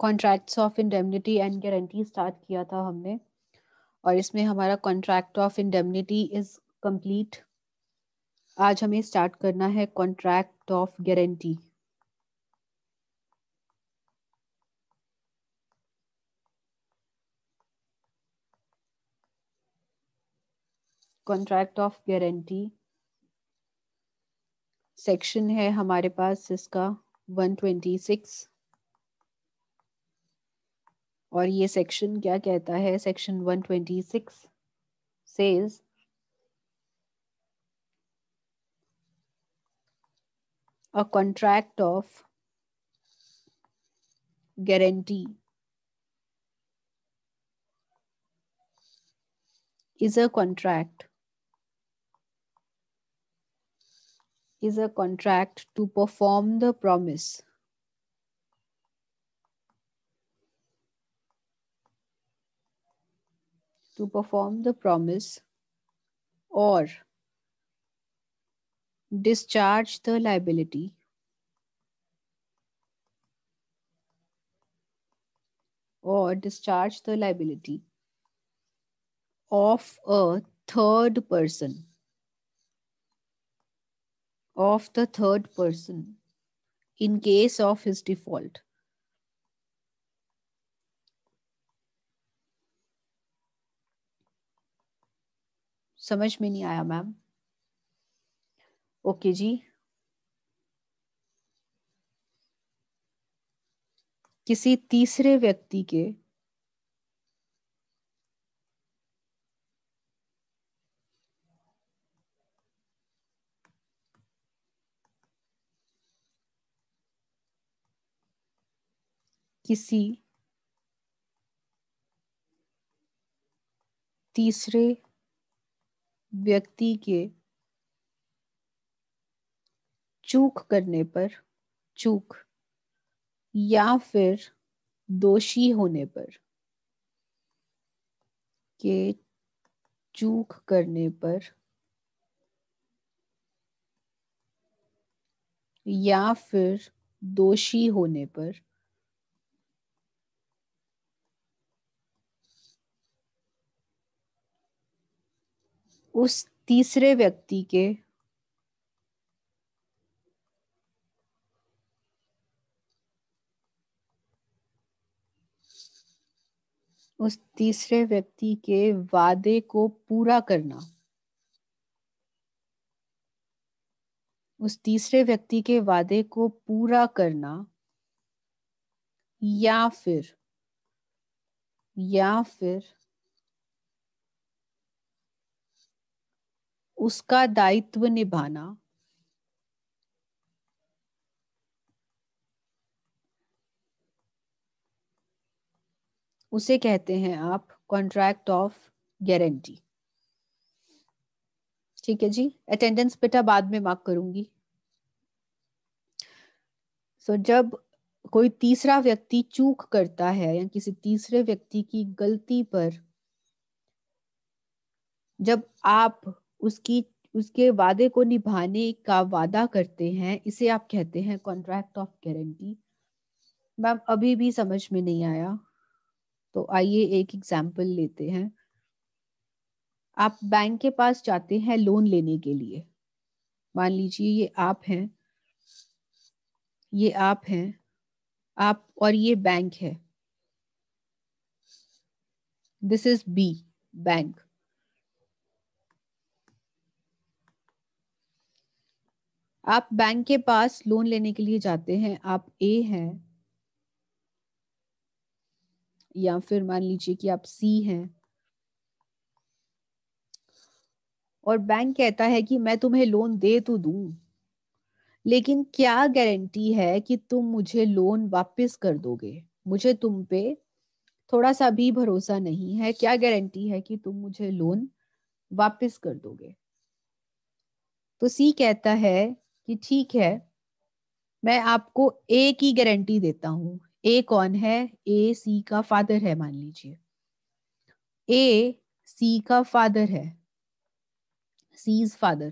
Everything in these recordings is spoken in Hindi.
Contracts of indemnity and guarantee start किया था हमने और इसमें हमारा contract of indemnity is complete आज हमें स्टार्ट करना है contract of guarantee contract of guarantee section है हमारे पास इसका 126 और ये सेक्शन क्या कहता है section one 126 says a contract of guarantee is a contract is a contract to perform the promise to perform the promise or discharge the liability or discharge the liability of a third person of the third person in case of his default समझ में नहीं आया मैम ओके जी किसी तीसरे व्यक्ति के किसी तीसरे व्यक्ति के चूक करने पर चूक या फिर दोषी होने पर के चूक करने पर या फिर दोषी होने पर उस तीसरे व्यक्ति के उस तीसरे व्यक्ति के वादे को पूरा करना उस तीसरे व्यक्ति के वादे को पूरा करना या फिर या फिर उसका दायित्व निभाना उसे कहते हैं आप कॉन्ट्रैक्ट ऑफ गारंटी ठीक है जी अटेंडेंस बेटा बाद में मार्क करूंगी सो so, जब कोई तीसरा व्यक्ति चूक करता है या किसी तीसरे व्यक्ति की गलती पर जब आप उसकी उसके वादे को निभाने का वादा करते हैं इसे आप कहते हैं कॉन्ट्रैक्ट ऑफ गारंटी मैम अभी भी समझ में नहीं आया तो आइए एक एग्जाम्पल लेते हैं आप बैंक के पास जाते हैं लोन लेने के लिए मान लीजिए ये आप हैं ये आप हैं आप और ये बैंक है दिस इज बी बैंक आप बैंक के पास लोन लेने के लिए जाते हैं आप ए हैं या फिर मान लीजिए कि आप सी हैं और बैंक कहता है कि मैं तुम्हें लोन दे तो दू लेकिन क्या गारंटी है कि तुम मुझे लोन वापस कर दोगे मुझे तुम पे थोड़ा सा भी भरोसा नहीं है क्या गारंटी है कि तुम मुझे लोन वापस कर दोगे तो सी कहता है कि ठीक है मैं आपको ए की गारंटी देता हूं ए कौन है ए सी का फादर है मान लीजिए ए सी का फादर है सी इज फादर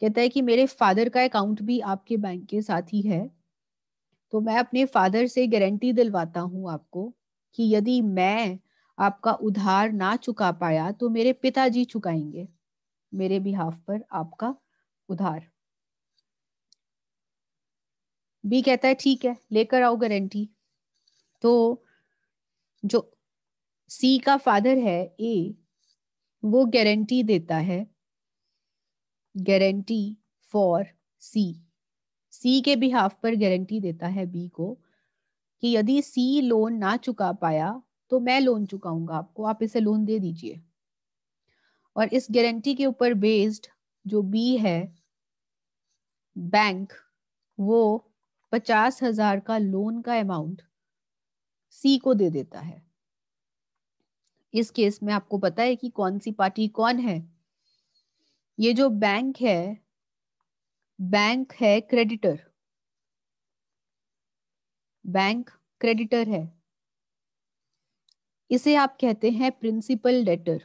कहता है कि मेरे फादर का अकाउंट भी आपके बैंक के साथ ही है तो मैं अपने फादर से गारंटी दिलवाता हूं आपको कि यदि मैं आपका उधार ना चुका पाया तो मेरे पिताजी चुकाएंगे मेरे बिहाफ पर आपका उधार बी कहता है ठीक है लेकर आओ गारंटी तो जो सी का फादर है ए वो गारंटी देता है गारंटी फॉर सी सी के बिहाफ पर गारंटी देता है बी को कि यदि सी लोन ना चुका पाया तो मैं लोन चुकाऊंगा आपको आप इसे लोन दे दीजिए और इस गारंटी के ऊपर बेस्ड जो बी है बैंक वो पचास हजार का लोन का अमाउंट सी को दे देता है इस केस में आपको पता है कि कौन सी पार्टी कौन है ये जो बैंक है बैंक है क्रेडिटर बैंक क्रेडिटर है इसे आप कहते हैं प्रिंसिपल डेटर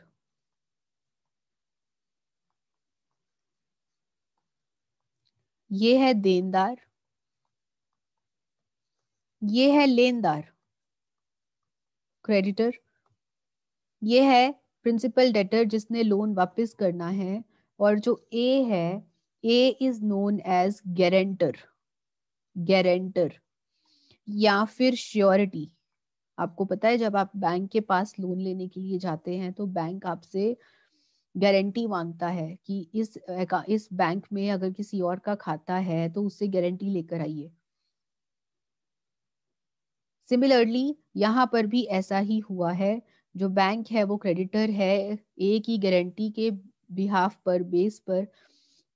ये है देनदार ये है लेनदार क्रेडिटर ये है प्रिंसिपल डेटर जिसने लोन वापस करना है और जो ए है A is known as guarantor guarantor या फिर श्योरिटी आपको पता है जब आप बैंक के पास लोन लेने के लिए जाते हैं तो बैंक आपसे गारंटी मांगता है कि इस इस बैंक में अगर किसी और का खाता है तो उससे गारंटी लेकर आइए सिमिलरली यहाँ पर भी ऐसा ही हुआ है जो बैंक है वो क्रेडिटर है ए की गारंटी के बिहाफ पर बेस पर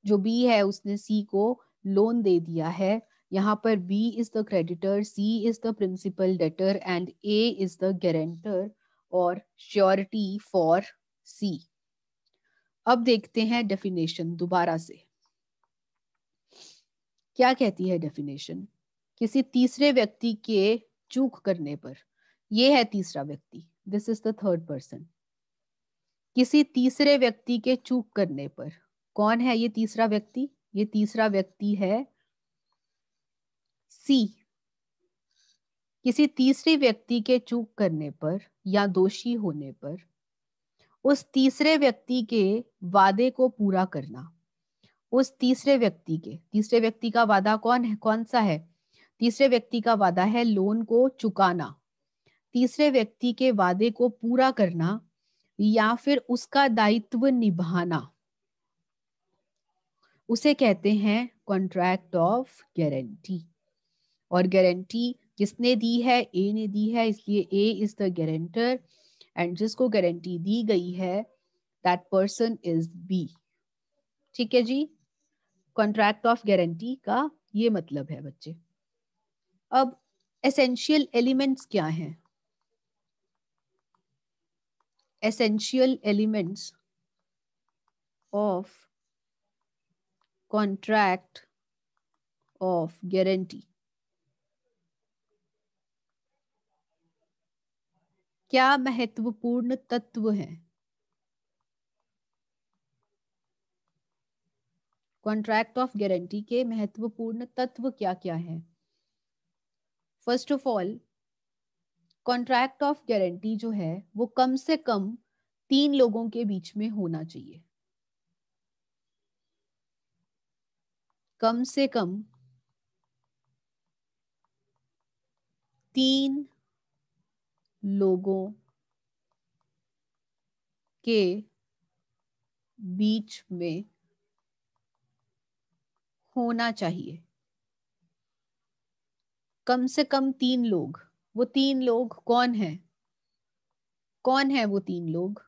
जो बी है उसने सी को लोन दे दिया है यहाँ पर B is the creditor C is the principal debtor and A is the guarantor और श्योरिटी फॉर सी अब देखते हैं डेफिनेशन दोबारा से क्या कहती है डेफिनेशन किसी तीसरे व्यक्ति के चूक करने पर यह है तीसरा व्यक्ति this is the third person किसी तीसरे व्यक्ति के चूक करने पर कौन है ये तीसरा व्यक्ति ये तीसरा व्यक्ति है सी किसी तीसरे व्यक्ति के चूक करने पर या दोषी होने पर उस तीसरे व्यक्ति के वादे को पूरा करना उस तीसरे व्यक्ति के तीसरे व्यक्ति का वादा कौन है कौन सा है तीसरे व्यक्ति का वादा है लोन को चुकाना तीसरे व्यक्ति के वादे को पूरा करना या फिर उसका दायित्व निभाना उसे कहते हैं कॉन्ट्रैक्ट ऑफ गारंटी और गारंटी किसने दी है ए ने दी है इसलिए A is the guarantor and जिसको गारंटी दी गई है दैट पर्सन इज बी ठीक है जी कॉन्ट्रैक्ट ऑफ गारंटी का ये मतलब है बच्चे अब एसेंशियल एलिमेंट्स क्या हैं essential elements of contract of guarantee क्या महत्वपूर्ण तत्व है कॉन्ट्रैक्ट ऑफ गारंटी के महत्वपूर्ण तत्व क्या क्या है first of all contract of guarantee जो है वो कम से कम तीन लोगों के बीच में होना चाहिए कम से कम तीन लोगों के बीच में होना चाहिए कम से कम तीन लोग वो तीन लोग कौन है कौन है वो तीन लोग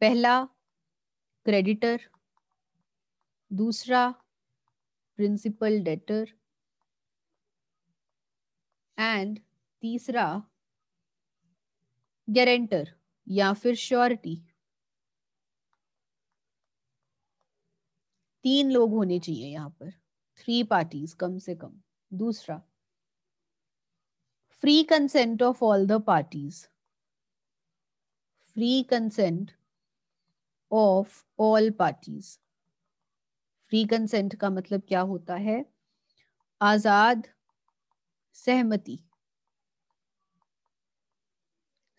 पहला क्रेडिटर दूसरा प्रिंसिपल डेटर एंड तीसरा गारंटर या फिर श्योरिटी तीन लोग होने चाहिए यहां पर थ्री पार्टीज कम से कम दूसरा free consent of all the parties free consent of all parties free consent का मतलब क्या होता है आजाद सहमति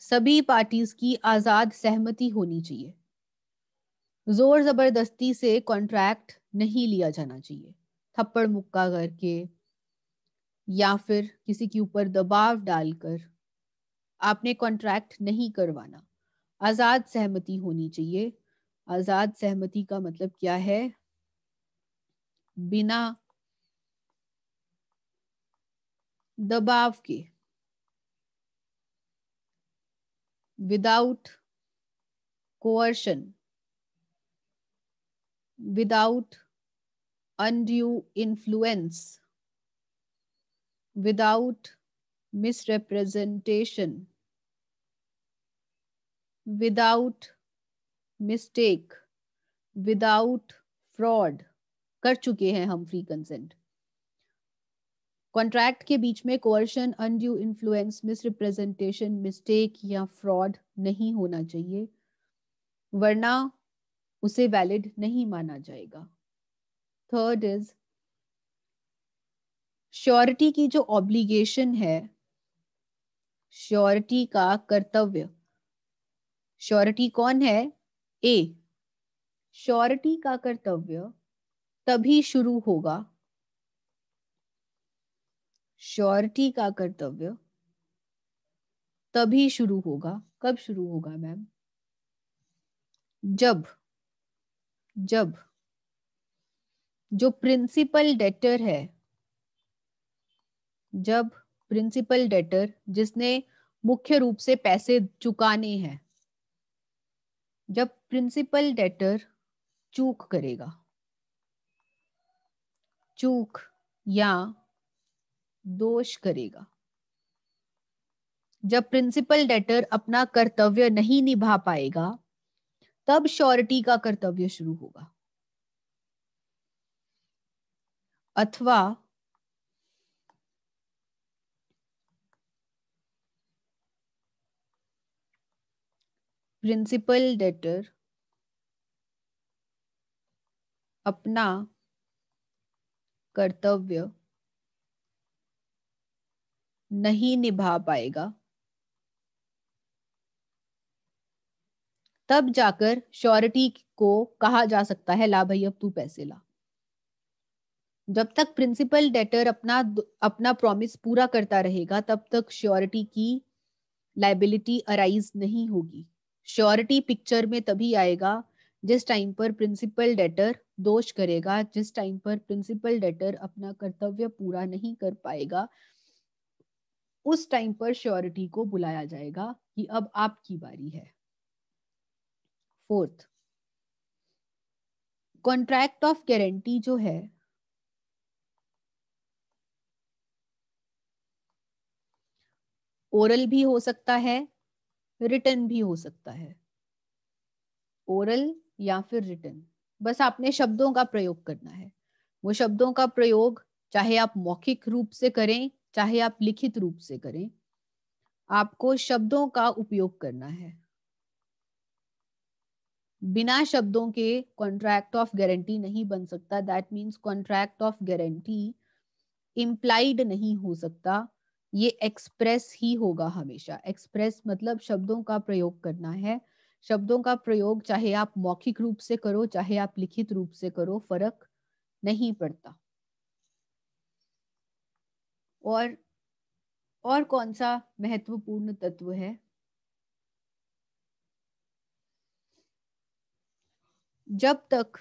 सभी पार्टीज की आजाद सहमति होनी चाहिए जोर जबरदस्ती से कॉन्ट्रैक्ट नहीं लिया जाना चाहिए थप्पड़ मुक्का करके या फिर किसी के ऊपर दबाव डालकर आपने कॉन्ट्रैक्ट नहीं करवाना आजाद सहमति होनी चाहिए आजाद सहमति का मतलब क्या है बिना दबाव के without coercion, without undue influence, without misrepresentation, without mistake, without fraud. कर चुके हैं हम फ्री कंसेंट कॉन्ट्रैक्ट के बीच में coercion undue influence misrepresentation mistake या फ्रॉड नहीं होना चाहिए वरना उसे वैलिड नहीं माना जाएगा थर्ड इज श्योरिटी की जो ऑब्लिगेशन है श्योरिटी का कर्तव्य श्योरिटी कौन है ए श्योरिटी का कर्तव्य तभी शुरू होगा श्योरिटी का कर्तव्य तभी शुरू होगा कब शुरू होगा मैम जब जब जो प्रिंसिपल डेटर है जब प्रिंसिपल डेटर जिसने मुख्य रूप से पैसे चुकाने हैं जब प्रिंसिपल डेटर चूक करेगा चूक या दोष करेगा जब प्रिंसिपल डेटर अपना कर्तव्य नहीं निभा पाएगा तब श्योरिटी का कर्तव्य शुरू होगा अथवा प्रिंसिपल डेटर अपना कर्तव्य नहीं निभा पाएगा तब जाकर श्योरिटी को कहा जा सकता है ला भाई अब तू पैसे ला जब तक प्रिंसिपल डेटर अपना अपना प्रॉमिस पूरा करता रहेगा तब तक श्योरिटी की लाइबिलिटी अराइज नहीं होगी श्योरिटी पिक्चर में तभी आएगा जिस टाइम पर प्रिंसिपल डेटर दोष करेगा जिस टाइम पर प्रिंसिपल डेटर अपना कर्तव्य पूरा नहीं कर पाएगा उस टाइम पर श्योरिटी को बुलाया जाएगा कि अब आपकी बारी है फोर्थ कॉन्ट्रैक्ट ऑफ गारंटी जो है ओरल भी हो सकता है रिटर्न भी हो सकता है ओरल या फिर रिटर्न बस आपने शब्दों का प्रयोग करना है वो शब्दों का प्रयोग चाहे आप मौखिक रूप से करें चाहे आप लिखित रूप से करें आपको शब्दों का उपयोग करना है बिना शब्दों के कॉन्ट्रैक्ट ऑफ गारंटी नहीं बन सकता that means contract of guarantee implied नहीं हो सकता ये एक्सप्रेस ही होगा हमेशा एक्सप्रेस मतलब शब्दों का प्रयोग करना है शब्दों का प्रयोग चाहे आप मौखिक रूप से करो चाहे आप लिखित रूप से करो फर्क नहीं पड़ता और और कौन सा महत्वपूर्ण तत्व है जब तक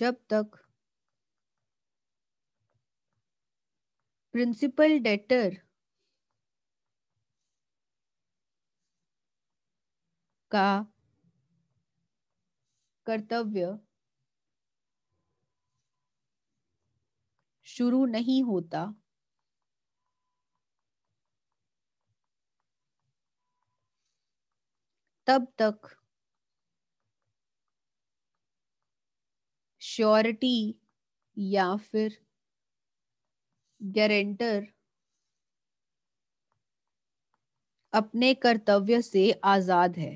जब तक प्रिंसिपल डेटर का कर्तव्य शुरू नहीं होता तब तक श्योरिटी या फिर गारंटर अपने कर्तव्य से आजाद है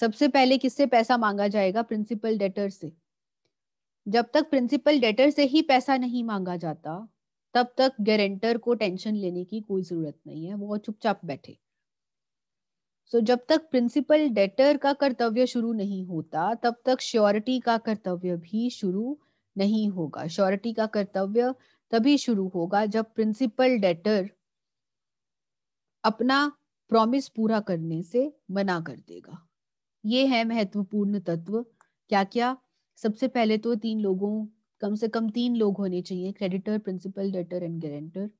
सबसे पहले किससे पैसा मांगा जाएगा प्रिंसिपल डेटर से जब तक प्रिंसिपल डेटर से ही पैसा नहीं मांगा जाता तब तक गारंटर को टेंशन लेने की कोई जरूरत नहीं है वो चुपचाप बैठे सो so, जब तक प्रिंसिपल डेटर का कर्तव्य शुरू नहीं होता तब तक श्योरिटी का कर्तव्य भी शुरू नहीं होगा श्योरिटी का कर्तव्य तभी शुरू होगा जब प्रिंसिपल डेटर अपना प्रॉमिस पूरा करने से मना कर देगा ये है महत्वपूर्ण तत्व क्या क्या सबसे पहले तो तीन लोगों कम से कम तीन लोग होने चाहिए creditor principal debtor and guarantor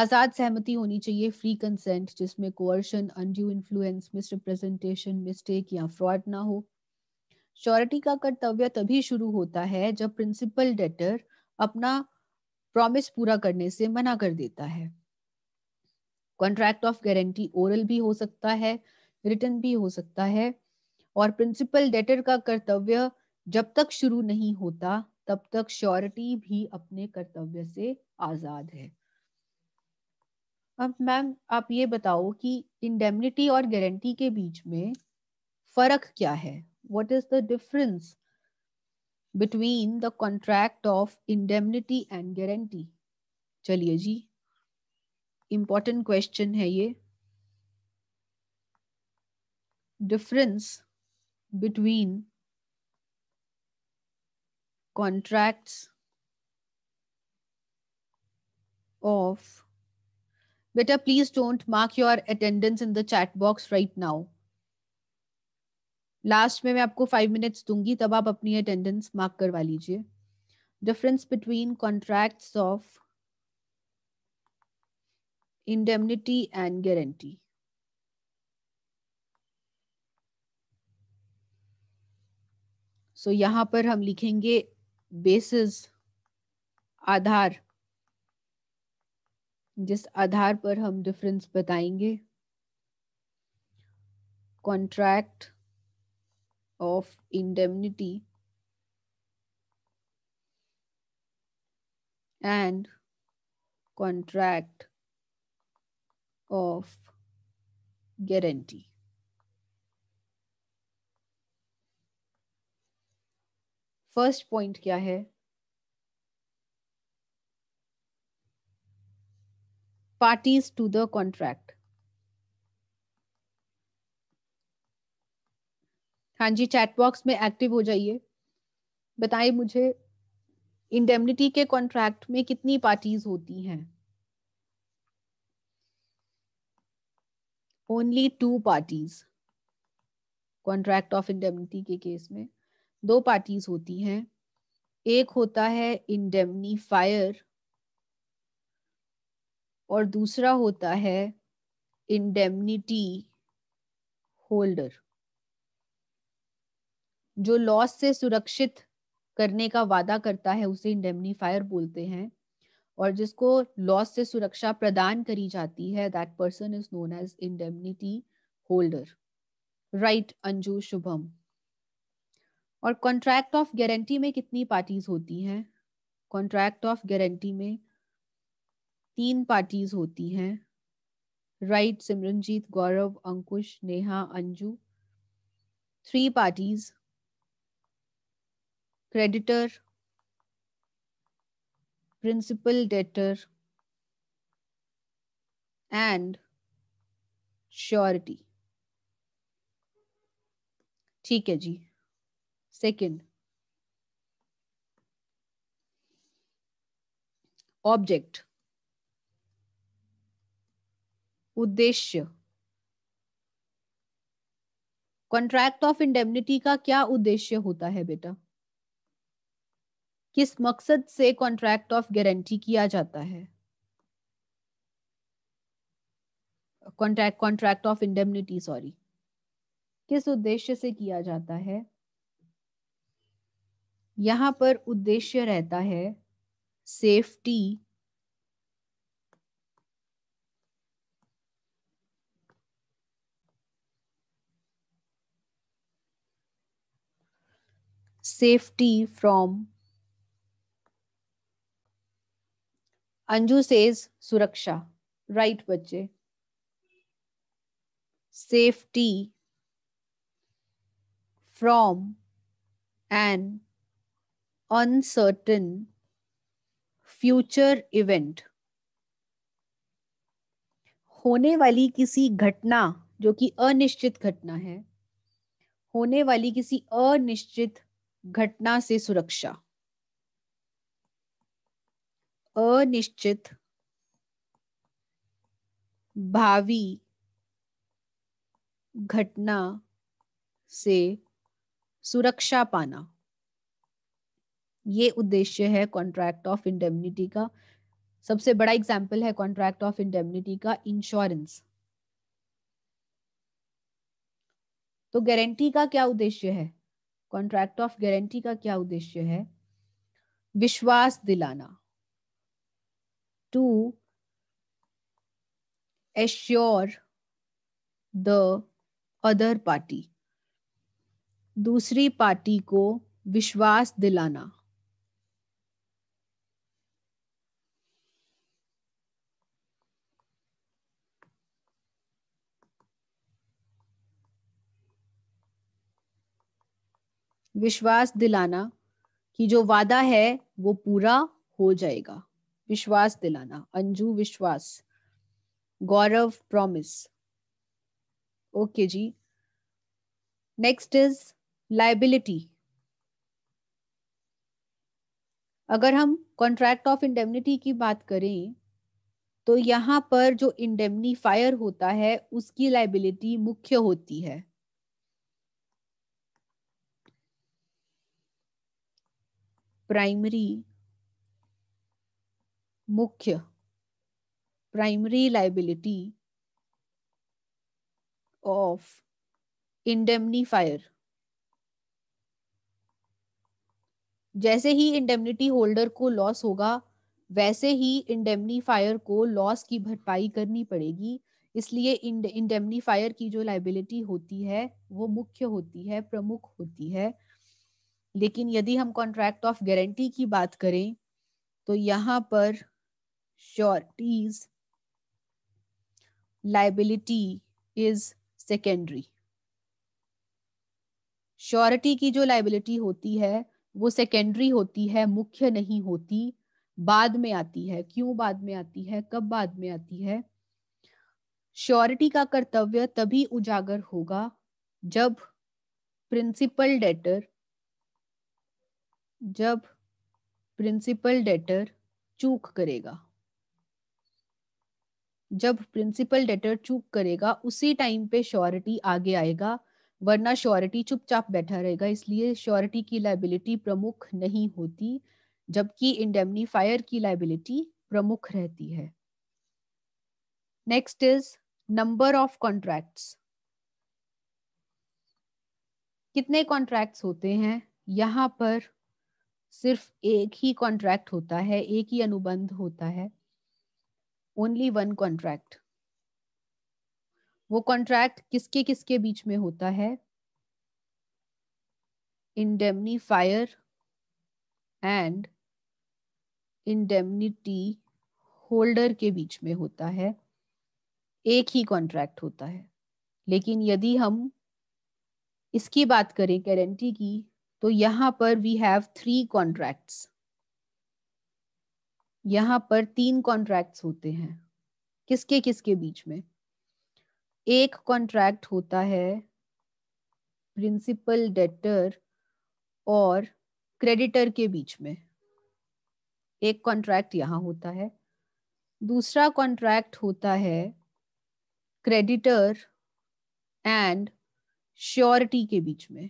आजाद सहमति होनी चाहिए फ्री कंसेंट जिसमें coercion undue influence misrepresentation mistake या फ्रॉड ना हो श्योरिटी का कर्तव्य तभी शुरू होता है जब प्रिंसिपल डेटर अपना प्रॉमिस पूरा करने से मना कर देता है कॉन्ट्रैक्ट ऑफ गारंटी ओरल भी हो सकता है रिटर्न भी हो सकता है और प्रिंसिपल डेटर का कर्तव्य जब तक शुरू नहीं होता तब तक श्योरिटी भी अपने कर्तव्य से आजाद है अब मैम आप ये बताओ कि इंडेमनिटी और गारंटी के बीच में फर्क क्या है what is the difference between the contract of indemnity and guarantee चलिए जी इंपॉर्टेंट क्वेश्चन है ये difference between contracts of beta please don't mark your attendance in the chat box right now. Last में मैं आपको फाइव मिनट्स दूंगी तब आप अपनी अटेंडेंस मार्क करवा लीजिए difference between contracts of indemnity and guarantee so so, यहाँ पर हम लिखेंगे बेसिस आधार जिस आधार पर हम डिफरेंस बताएंगे contract of indemnity and contract of guarantee first point क्या है पार्टीज टू द कॉन्ट्रैक्ट हाँ जी चैट बॉक्स में एक्टिव हो जाइए बताइए मुझे इंडेमनिटी के कॉन्ट्रैक्ट में कितनी पार्टीज होती हैं only two parties contract of indemnity के केस में दो पार्टीज होती हैं एक होता है इंडेमनीफायर और दूसरा होता है इंडेमनिटी होल्डर जो लॉस से सुरक्षित करने का वादा करता है उसे इंडेमनीफायर बोलते हैं और जिसको लॉस से सुरक्षा प्रदान करी जाती है that person is known as indemnity holder right Anju Shubham और कॉन्ट्रैक्ट ऑफ गारंटी में कितनी पार्टीज होती हैं कॉन्ट्रैक्ट ऑफ गारंटी में तीन पार्टीज होती हैं right right, Simranjeet Gaurav Ankush Neha Anju three parties creditor principal debtor and surety ठीक है जी Second, ऑब्जेक्ट उद्देश्य कॉन्ट्रैक्ट ऑफ इंडेमनिटी का क्या उद्देश्य होता है बेटा किस मकसद से कॉन्ट्रैक्ट ऑफ गारंटी किया जाता है contract contract of indemnity sorry किस उद्देश्य से किया जाता है यहां पर उद्देश्य रहता है safety safety from Anju says सुरक्षा राइट बच्चे safety from and uncertain future event होने वाली किसी घटना जो कि अनिश्चित घटना है होने वाली किसी अनिश्चित घटना से सुरक्षा अनिश्चित भावी घटना से सुरक्षा पाना ये उद्देश्य है कॉन्ट्रैक्ट ऑफ इंडेमनिटी का सबसे बड़ा एग्जाम्पल है कॉन्ट्रैक्ट ऑफ इंडेमनिटी का इंश्योरेंस तो गारंटी का क्या उद्देश्य है कॉन्ट्रैक्ट ऑफ गारंटी का क्या उद्देश्य है विश्वास दिलाना to assure the other party दूसरी पार्टी को विश्वास दिलाना विश्वास दिलाना कि जो वादा है वो पूरा हो जाएगा विश्वास दिलाना अंजू विश्वास गौरव प्रॉमिस ओके जी नेक्स्ट इज लाइबिलिटी अगर हम कॉन्ट्रैक्ट ऑफ इंडेमनिटी की बात करें तो यहां पर जो इंडेमनीफायर होता है उसकी लाइबिलिटी मुख्य होती है प्राइमरी मुख्य प्राइमरी लाइबिलिटी ऑफ इंडेमनीफायर जैसे ही इंडेमनिटी होल्डर को लॉस होगा वैसे ही इंडेमनीफायर को लॉस की भरपाई करनी पड़ेगी इसलिए इंडेमनीफायर की जो लाइबिलिटी होती है वो मुख्य होती है प्रमुख होती है लेकिन यदि हम कॉन्ट्रैक्ट ऑफ गारंटी की बात करें तो यहाँ पर surety's liability is secondary surety की जो लाइबिलिटी होती है वो सेकेंडरी होती है मुख्य नहीं होती बाद में आती है क्यों बाद में आती है कब बाद में आती है श्योरिटी का कर्तव्य तभी उजागर होगा जब प्रिंसिपल डेटर जब प्रिंसिपल डेटर चूक करेगा जब प्रिंसिपल डेटर चूक करेगा उसी टाइम पे श्योरिटी आगे आएगा वरना श्योरिटी चुपचाप बैठा रहेगा इसलिए श्योरिटी की लाइबिलिटी प्रमुख नहीं होती जबकि इंडेमनीफायर की लाइबिलिटी प्रमुख रहती है next is number of contracts कितने कॉन्ट्रैक्ट्स होते हैं यहां पर सिर्फ एक ही कॉन्ट्रैक्ट होता है एक ही अनुबंध होता है ओनली वन कॉन्ट्रैक्ट वो कॉन्ट्रैक्ट किसके किसके बीच में होता है इंडेमनीफायर एंड इंडेमनिटी होल्डर के बीच में होता है एक ही कॉन्ट्रैक्ट होता है लेकिन यदि हम इसकी बात करें गारंटी की तो यहाँ पर वी हैव थ्री कॉन्ट्रैक्ट्स यहाँ पर तीन कॉन्ट्रैक्ट्स होते हैं किसके किसके बीच में एक कॉन्ट्रैक्ट होता है प्रिंसिपल डेटर और क्रेडिटर के बीच में एक कॉन्ट्रैक्ट यहाँ होता है दूसरा कॉन्ट्रैक्ट होता है क्रेडिटर एंड श्योरिटी के बीच में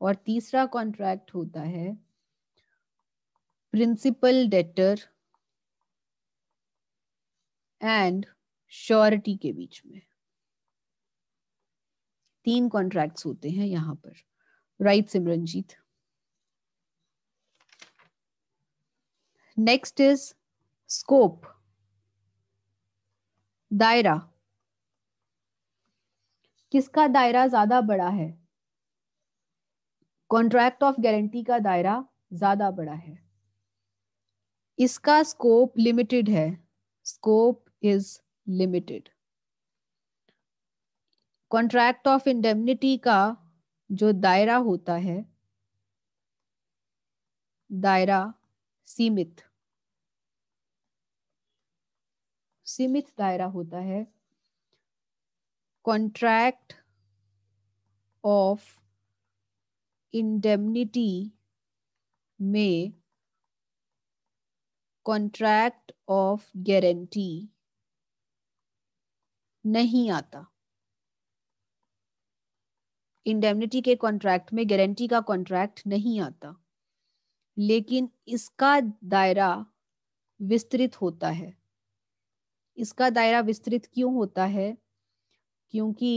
और तीसरा कॉन्ट्रैक्ट होता है प्रिंसिपल डेटर एंड श्योरिटी के बीच में तीन कॉन्ट्रैक्ट्स होते हैं यहां पर right Simranjeet next is scope दायरा किसका दायरा ज्यादा बड़ा है कॉन्ट्रैक्ट ऑफ गारंटी का दायरा ज्यादा बड़ा है इसका स्कोप लिमिटेड है scope is limited contract of indemnity का जो दायरा होता है दायरा सीमित सीमित दायरा होता है कॉन्ट्रैक्ट ऑफ इंडेमनिटी में कॉन्ट्रैक्ट ऑफ गारंटी नहीं आता इंडेमनिटी के कॉन्ट्रैक्ट में गारंटी का कॉन्ट्रैक्ट नहीं आता लेकिन इसका दायरा विस्तृत होता है इसका दायरा विस्तृत क्यों होता है क्योंकि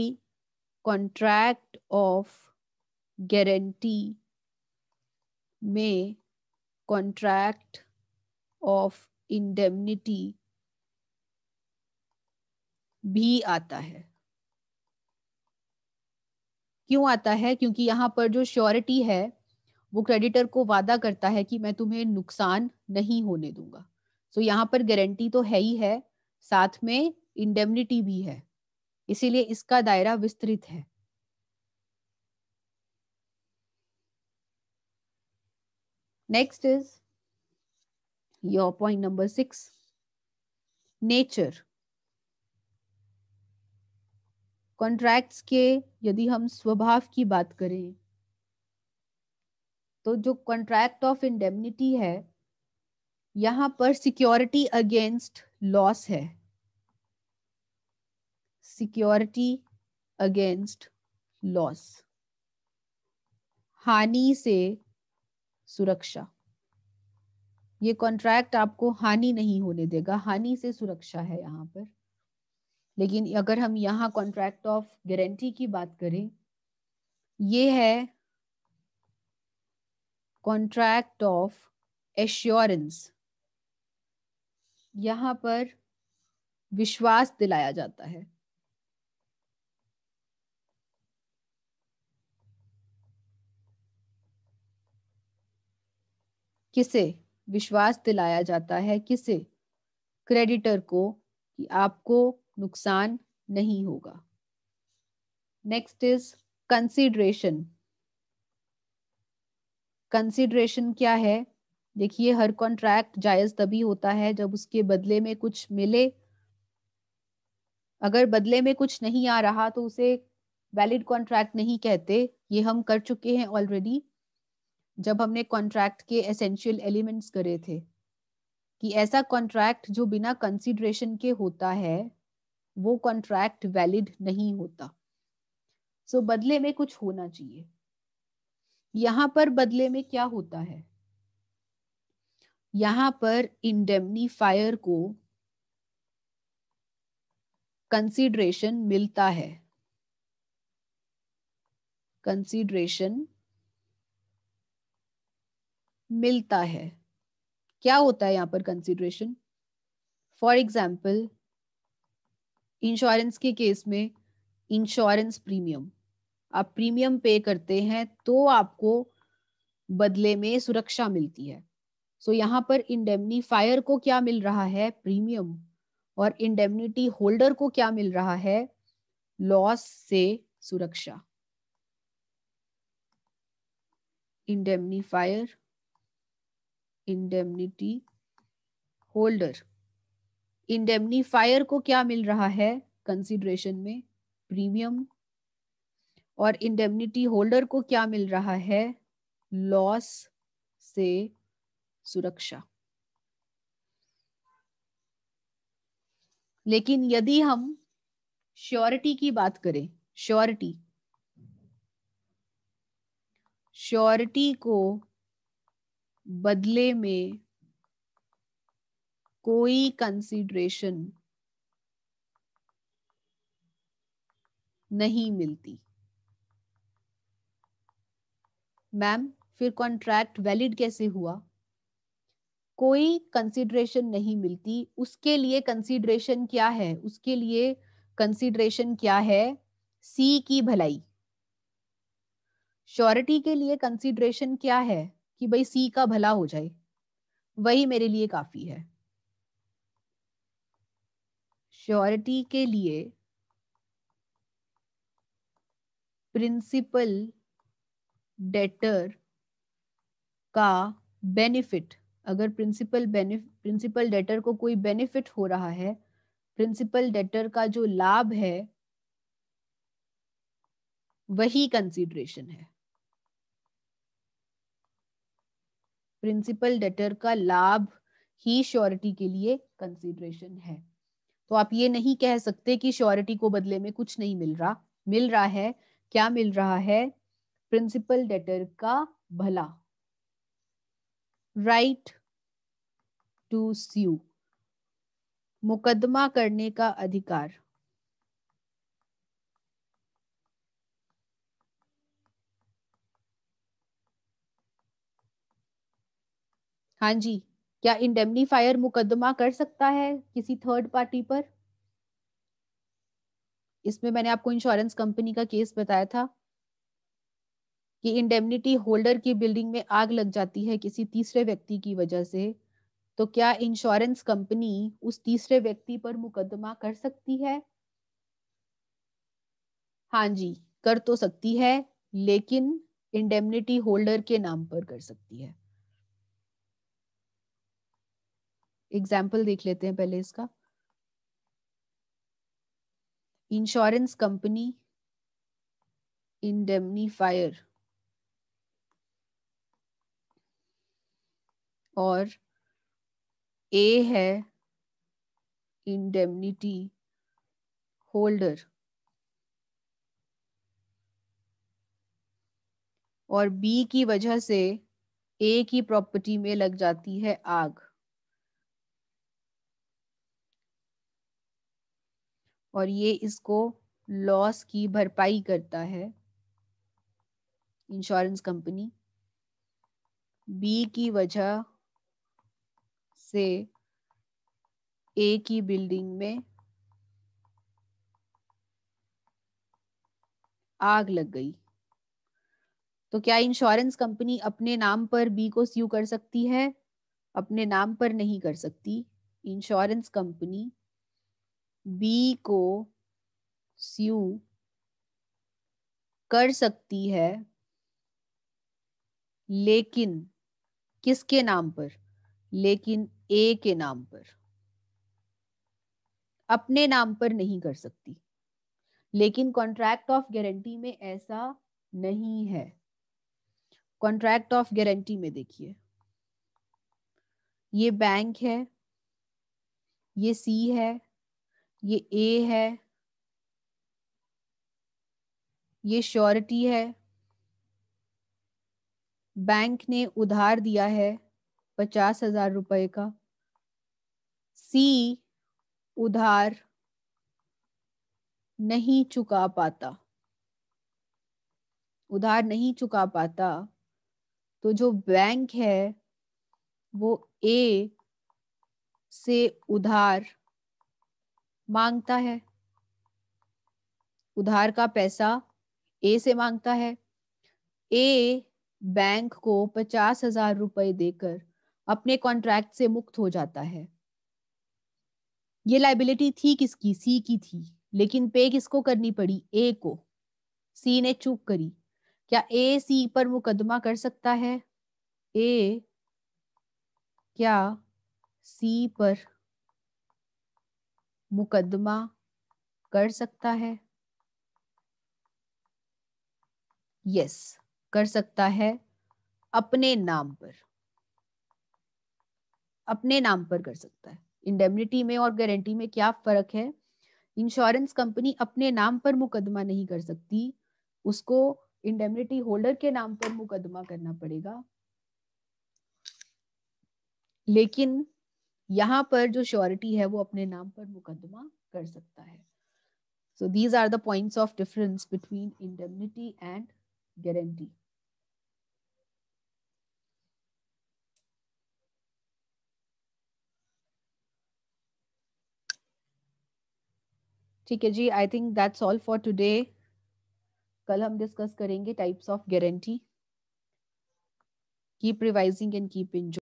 contract of guarantee may contract of indemnity भी आता है क्यों आता है क्योंकि यहां पर जो श्योरिटी है वो क्रेडिटर को वादा करता है कि मैं तुम्हें नुकसान नहीं होने दूंगा सो so, यहाँ पर गारंटी तो है ही है साथ में इंडेमनिटी भी है इसीलिए इसका दायरा विस्तृत है Next is your point number six nature. Contracts के यदि हम स्वभाव की बात करें तो जो कॉन्ट्रैक्ट ऑफ इंडेमनिटी है यहां पर सिक्योरिटी अगेंस्ट लॉस है सिक्योरिटी अगेंस्ट लॉस हानि से सुरक्षा ये कॉन्ट्रैक्ट आपको हानि नहीं होने देगा हानि से सुरक्षा है यहाँ पर लेकिन अगर हम यहाँ कॉन्ट्रैक्ट ऑफ गारंटी की बात करें ये है कॉन्ट्रैक्ट ऑफ एश्योरेंस यहाँ पर विश्वास दिलाया जाता है किसे विश्वास दिलाया जाता है किसे क्रेडिटर को कि आपको नुकसान नहीं होगा नेक्स्ट इज कंसिडरेशन कंसिड्रेशन क्या है देखिए हर कॉन्ट्रैक्ट जायज तभी होता है जब उसके बदले में कुछ मिले अगर बदले में कुछ नहीं आ रहा तो उसे वैलिड कॉन्ट्रैक्ट नहीं कहते ये हम कर चुके हैं ऑलरेडी जब हमने कॉन्ट्रैक्ट के एसेंशियल एलिमेंट्स करे थे कि ऐसा कॉन्ट्रैक्ट जो बिना कंसिडरेशन के होता है वो कॉन्ट्रैक्ट वैलिड नहीं होता सो so, बदले में कुछ होना चाहिए यहां पर बदले में क्या होता है यहां पर इंडेमनीफायर को कंसिडरेशन मिलता है कंसिडरेशन मिलता है क्या होता है यहाँ पर कंसिडरेशन फॉर एग्जाम्पल इंश्योरेंस के केस में इंश्योरेंस प्रीमियम आप प्रीमियम पे करते हैं तो आपको बदले में सुरक्षा मिलती है सो so, यहाँ पर इंडेमनीफायर को क्या मिल रहा है प्रीमियम और इंडेमनिटी होल्डर को क्या मिल रहा है लॉस से सुरक्षा इंडेमनीफायर इंडेमनिटी होल्डर इंडेमनीफायर को क्या मिल रहा है कंसिडरेशन में प्रीमियम और इंडेमनिटी होल्डर को क्या मिल रहा है लॉस से सुरक्षा लेकिन यदि हम श्योरिटी की बात करें श्योरिटी श्योरिटी को बदले में कोई कंसिड्रेशन नहीं मिलती मैम फिर कॉन्ट्रैक्ट वैलिड कैसे हुआ कोई कंसिड्रेशन नहीं मिलती उसके लिए कंसीडरेशन क्या है उसके लिए कंसीडरेशन क्या है सी की भलाई श्योरिटी के लिए कंसीडरेशन क्या है कि भाई सी का भला हो जाए वही मेरे लिए काफी है श्योरिटी के लिए प्रिंसिपल डेटर का बेनिफिट अगर प्रिंसिपल प्रिंसिपल डेटर को कोई बेनिफिट हो रहा है प्रिंसिपल डेटर का जो लाभ है वही कंसीडरेशन है प्रिंसिपल डेटर का लाभ ही श्योरिटी के लिए कंसिडरेशन है तो आप ये नहीं कह सकते कि श्योरिटी को बदले में कुछ नहीं मिल रहा मिल रहा है क्या मिल रहा है प्रिंसिपल डेटर का भला राइट टू स्यू मुकदमा करने का अधिकार हाँ जी क्या इंडेमनीफायर मुकदमा कर सकता है किसी थर्ड पार्टी पर इसमें मैंने आपको इंश्योरेंस कंपनी का केस बताया था कि इंडेमनिटी होल्डर की बिल्डिंग में आग लग जाती है किसी तीसरे व्यक्ति की वजह से तो क्या इंश्योरेंस कंपनी उस तीसरे व्यक्ति पर मुकदमा कर सकती है हाँ जी कर तो सकती है लेकिन इंडेमनिटी होल्डर के नाम पर कर सकती है एग्जाम्पल देख लेते हैं पहले इसका इंश्योरेंस कंपनी इंडेमनीफायर और ए है इंडेमनिटी होल्डर और बी की वजह से ए की प्रॉपर्टी में लग जाती है आग और ये इसको लॉस की भरपाई करता है इंश्योरेंस कंपनी बी की वजह से ए की बिल्डिंग में आग लग गई तो क्या इंश्योरेंस कंपनी अपने नाम पर बी को स्यू कर सकती है अपने नाम पर नहीं कर सकती इंश्योरेंस कंपनी बी को स्यू कर सकती है लेकिन किसके नाम पर लेकिन ए के नाम पर अपने नाम पर नहीं कर सकती लेकिन कॉन्ट्रैक्ट ऑफ गारंटी में ऐसा नहीं है कॉन्ट्रैक्ट ऑफ गारंटी में देखिए ये बैंक है ये सी है ये ए है ये श्योरिटी है बैंक ने उधार दिया है पचास हजार रुपए का सी उधार नहीं चुका पाता उधार नहीं चुका पाता तो जो बैंक है वो ए से उधार मांगता है उधार का पैसा ए से मांगता है ए बैंक को पचास हजार रुपए देकर अपने कॉन्ट्रैक्ट से मुक्त हो जाता है ये लाइबिलिटी थी किसकी सी की थी लेकिन पे किसको करनी पड़ी ए को सी ने चूक करी क्या ए सी पर मुकदमा कर सकता है ए क्या सी पर मुकदमा कर सकता है यस कर सकता है अपने नाम पर अपने नाम पर कर सकता है इंडेमनिटी में और गारंटी में क्या फर्क है इंश्योरेंस कंपनी अपने नाम पर मुकदमा नहीं कर सकती उसको इंडेमनिटी होल्डर के नाम पर मुकदमा करना पड़ेगा लेकिन यहाँ पर जो श्योरिटी है वो अपने नाम पर मुकदमा कर सकता है so these are the points of difference between indemnity and guarantee ठीक है जी I think that's all for today कल हम डिस्कस करेंगे types of guarantee keep revising and keep enjoy